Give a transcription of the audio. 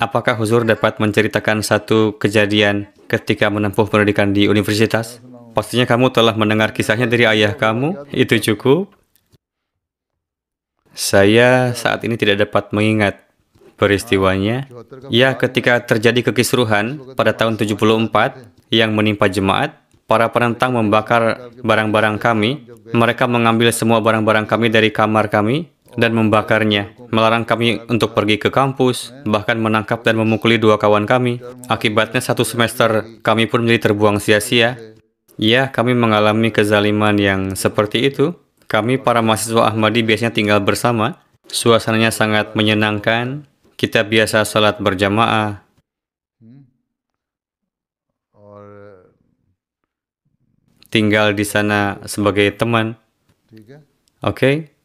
Apakah Huzur dapat menceritakan satu kejadian ketika menempuh pendidikan di universitas? Pastinya kamu telah mendengar kisahnya dari ayah kamu, itu cukup. Saya saat ini tidak dapat mengingat peristiwanya. Ya, ketika terjadi kekisruhan pada tahun 74 yang menimpa jemaat, para penentang membakar barang-barang kami. Mereka mengambil semua barang-barang kami dari kamar kami dan membakarnya, melarang kami untuk pergi ke kampus, bahkan menangkap dan memukuli dua kawan kami. Akibatnya satu semester kami pun menjadi terbuang sia-sia. Ya, kami mengalami kezaliman yang seperti itu. Kami para mahasiswa Ahmadi biasanya tinggal bersama. Suasananya sangat menyenangkan. Kita biasa salat berjamaah, tinggal di sana sebagai teman. Oke, okay?